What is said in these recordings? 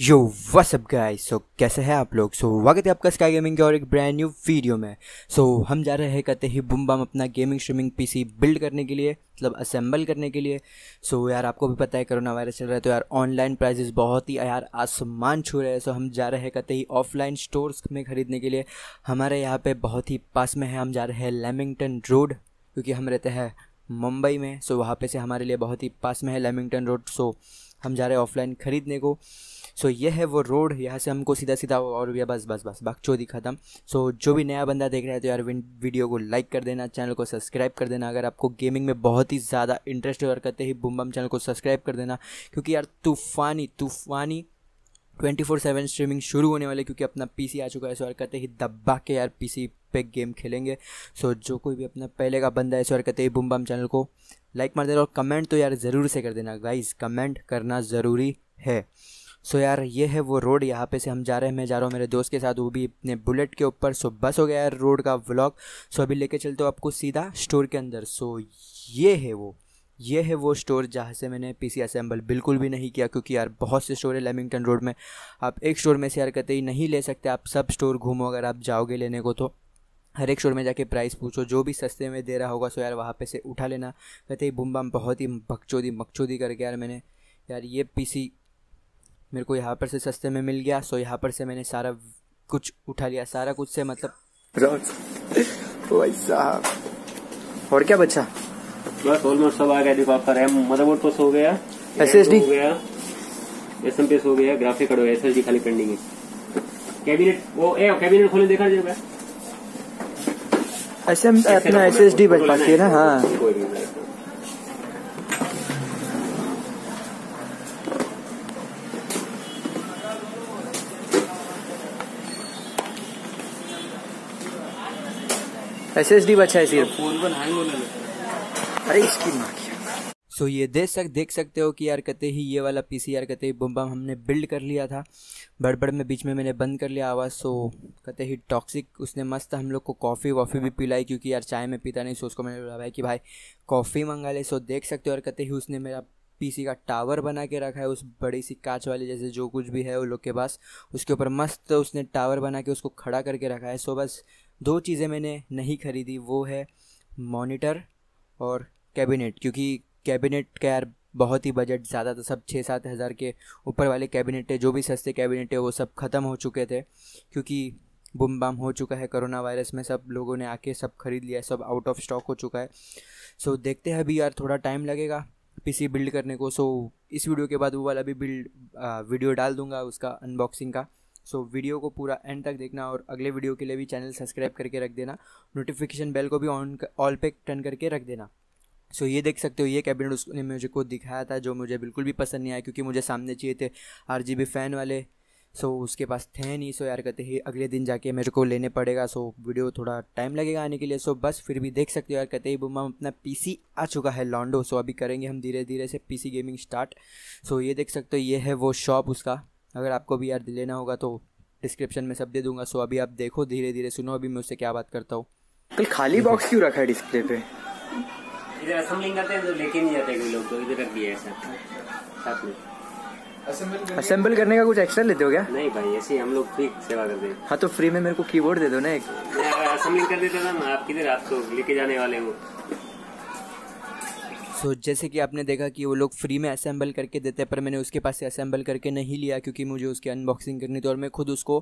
यो वसअप guys so कैसे हैं आप लोग सो so, स्वागत है आपका स्काई गेमिंग के और एक ब्रांड न्यू वीडियो में सो so, हम जा रहे हैं कहते ही बुम अपना गेमिंग स्ट्रीमिंग पीसी बिल्ड करने के लिए मतलब असेंबल करने के लिए सो so, यार आपको भी पता है कोरोना वायरस चल रहा है तो यार ऑनलाइन प्राइजेस बहुत ही यार आसमान छू रहे हैं सो so, हम जा रहे हैं कहते ही ऑफलाइन स्टोर्स में ख़रीदने के लिए हमारे यहाँ पर बहुत ही पास में है हम जा रहे हैं लेमिंगटन रोड क्योंकि हम रहते हैं मुंबई में सो वहाँ पर से हमारे लिए बहुत ही पास में है लेमिंगटन रोड सो हम जा रहे हैं ऑफलाइन ख़रीदने को सो ये है वो रोड यहाँ से हमको सीधा सीधा और भी बस बस बस चौधरी ख़त्म सो जो भी नया बंदा देख रहा है तो यार वीडियो को लाइक कर देना चैनल को सब्सक्राइब कर देना अगर आपको गेमिंग में बहुत ही ज़्यादा इंटरेस्ट है और करते ही बुम बम चैनल को सब्सक्राइब कर देना क्योंकि यार तूफ़ानी तूफ़ानी ट्वेंटी फोर सेवन स्ट्रीमिंग शुरू होने वाली क्योंकि अपना पीसी आ चुका है सो करते ही दब्बा के यार पीसी पे गेम खेलेंगे सो जो कोई भी अपना पहले का बंदा है सो करते ही बुम बम चैनल को लाइक मार देना और कमेंट तो यार ज़रूर से कर देना गाइज कमेंट करना ज़रूरी है सो यार ये है वो रोड यहाँ पे से हम जा रहे हैं मैं जा रहा हूँ मेरे दोस्त के साथ वो भी अपने बुलेट के ऊपर सो बस हो गया यार रोड का व्लॉग सो अभी लेके चलते हो आपको सीधा स्टोर के अंदर सो ये है वो ये है वो स्टोर जहाँ से मैंने पीसी असेंबल बिल्कुल भी नहीं किया क्योंकि यार बहुत से स्टोर है लेमिंगटन रोड में आप एक स्टोर में से यार कतई नहीं ले सकते आप सब स्टोर घूमो अगर आप जाओगे लेने को तो हर एक स्टोर में जाके प्राइस पूछो जो भी सस्ते में दे रहा होगा सो यार वहाँ पे से उठा लेना कहते ही बुम बम बहुत ही भगचोदी मकचोदी करके यार मैंने यार ये पीसी मेरे को यहाँ पर से सस्ते में मिल गया सो यहाँ पर से मैंने सारा कुछ उठा लिया सारा कुछ से मतलब भाई साहब और क्या बच्चा बस ऑलमोस्ट सब आ गया देखो आपका रैम मदरबोर्ड तो सो गया एस एस डी हो गया एस एम पी हो गया ग्राफिक कार्ड हो गया एस एस डी खाली पेंडिंग है कैबिनेट वो ए कैबिनेट खोले देखा जी एस एम अपना एस एस डी बच पाती है ना हाँ एस एस डी बचा है सिर्फ फोन पर हैंग होने अरे इसकी माँ सो so, ये देख सक देख सकते हो कि यार कते ही ये वाला पी सी यार कते ही बुम बम हमने बिल्ड कर लिया था बड़बड़ में बीच में मैंने बंद कर लिया आवाज़ सो कते ही टॉक्सिक उसने मस्त हम लोग को कॉफ़ी वॉफ़ी भी पिलाई क्योंकि यार चाय में पीता नहीं सो उसको मैंने बोला भाई कि भाई कॉफ़ी मंगा ले सो देख सकते हो यार कते ही उसने मेरा पी का टावर बना के रखा है उस बड़ी सी कांच वाली जैसे जो कुछ भी है वो लोग के पास उसके ऊपर मस्त उसने टावर बना के उसको खड़ा करके रखा है सो बस दो चीज़ें मैंने नहीं ख़रीदी वो है मॉनिटर और कैबिनेट क्योंकि कैबिनेट का यार बहुत ही बजट ज़्यादा था सब छः सात हज़ार के ऊपर वाले कैबिनेट है जो भी सस्ते कैबिनेट है वो सब ख़त्म हो चुके थे क्योंकि बुम बाम हो चुका है कोरोना वायरस में सब लोगों ने आके सब खरीद लिया है सब आउट ऑफ स्टॉक हो चुका है सो so, देखते हैं अभी यार थोड़ा टाइम लगेगा पीसी बिल्ड करने को सो so, इस वीडियो के बाद वो वाला भी बिल्ड वीडियो डाल दूंगा उसका अनबॉक्सिंग का सो so, वीडियो को पूरा एंड तक देखना और अगले वीडियो के लिए भी चैनल सब्सक्राइब करके रख देना नोटिफिकेशन बेल को भी ऑन ऑल पे टर्न करके रख देना सो so, ये देख सकते हो ये कैबिनेट उसने मुझे को दिखाया था जो मुझे बिल्कुल भी पसंद नहीं आया क्योंकि मुझे सामने चाहिए थे आर फ़ैन वाले सो so, उसके पास थे नहीं सो यार कहते ही अगले दिन जाके मेरे को लेने पड़ेगा सो so, वीडियो थोड़ा टाइम लगेगा आने के लिए सो so, बस फिर भी देख सकते हो यार कहते ही बुमा अपना पीसी आ चुका है लॉन्डो सो so, अभी करेंगे हम धीरे धीरे से PC gaming start so so, ये देख सकते हो ये है वो शॉप उसका अगर आपको भी यार लेना होगा तो डिस्क्रिप्शन में सब दे दूंगा सो अभी आप देखो धीरे धीरे सुनो अभी मैं उससे क्या बात करता हूँ कल खाली बॉक्स क्यों रखा है डिस्प्ले पे इधर असेंबलिंग करते हैं तो लेके नहीं जाते कोई लोग तो इधर रख दिया ऐसा असेंबल करने का कुछ एक्स्ट्रा लेते हो क्या नहीं भाई ऐसे हम लोग फ्री सेवा करते हैं हाँ तो फ्री में मेरे को कीबोर्ड दे दो ना एक असेंबलिंग कर देते ना आप किधर आप तो लेके जाने वाले हो सो so, जैसे कि आपने देखा कि वो लोग फ्री में असेंबल करके देते हैं पर मैंने उसके पास से असेंबल करके नहीं लिया क्योंकि मुझे उसकी अनबॉक्सिंग करनी थी और मैं खुद उसको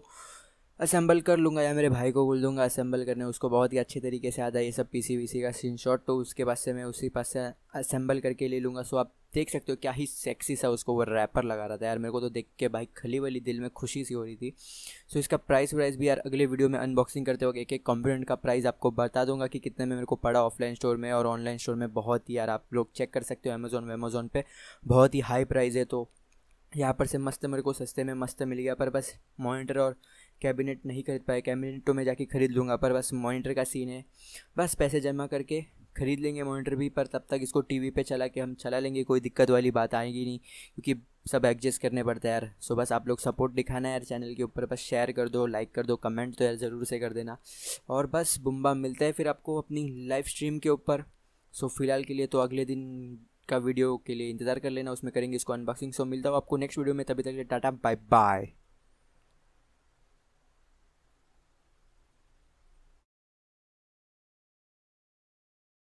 असेंबल कर लूँगा या मेरे भाई को बोल दूँगा असेंबल करने उसको बहुत ही अच्छे तरीके से आता है ये सब पी सी वी सी का स्क्रीन शॉट तो उसके पास से मैं उसी पास से असेंबल करके ले लूँगा सो आप देख सकते हो क्या ही सेक्सी सा उसको वो रैपर लगा रहा था यार मेरे को तो देख के भाई खली वाली दिल में खुशी सी हो रही थी सो इसका प्राइस वाइस भी यार अगले वीडियो में अनबॉक्सिंग करते वक्त एक एक कंपोनेंट का प्राइस आपको बता दूंगा कि कितने में मेरे को पड़ा ऑफलाइन स्टोर में और ऑनलाइन स्टोर में बहुत ही यार आप लोग चेक कर सकते हो अमेज़ोन वेमेज़ोन पर बहुत ही हाई प्राइस है तो यहाँ पर से मस्त मेरे को सस्ते में मस्त मिल गया पर बस मॉनिटर और कैबिनेट नहीं खरीद पाए कैबिनेट तो मैं जाके ख़रीद लूँगा पर बस मॉनिटर का सीन है बस पैसे जमा करके ख़रीद लेंगे मॉनिटर भी पर तब तक इसको टीवी पे चला के हम चला लेंगे कोई दिक्कत वाली बात आएगी नहीं क्योंकि सब एडजस्ट करने पड़ता है यार सो बस आप लोग सपोर्ट दिखाना है यार चैनल के ऊपर बस शेयर कर दो लाइक कर दो कमेंट तो यार ज़रूर से कर देना और बस बुम्बा मिलता है फिर आपको अपनी लाइव स्ट्रीम के ऊपर सो फिलहाल के लिए तो अगले दिन का वीडियो के लिए इंतज़ार कर लेना उसमें करेंगे इसको अनबॉक्सिंग सो मिलता हूँ आपको नेक्स्ट वीडियो में तभी तक टाटा बाय बाय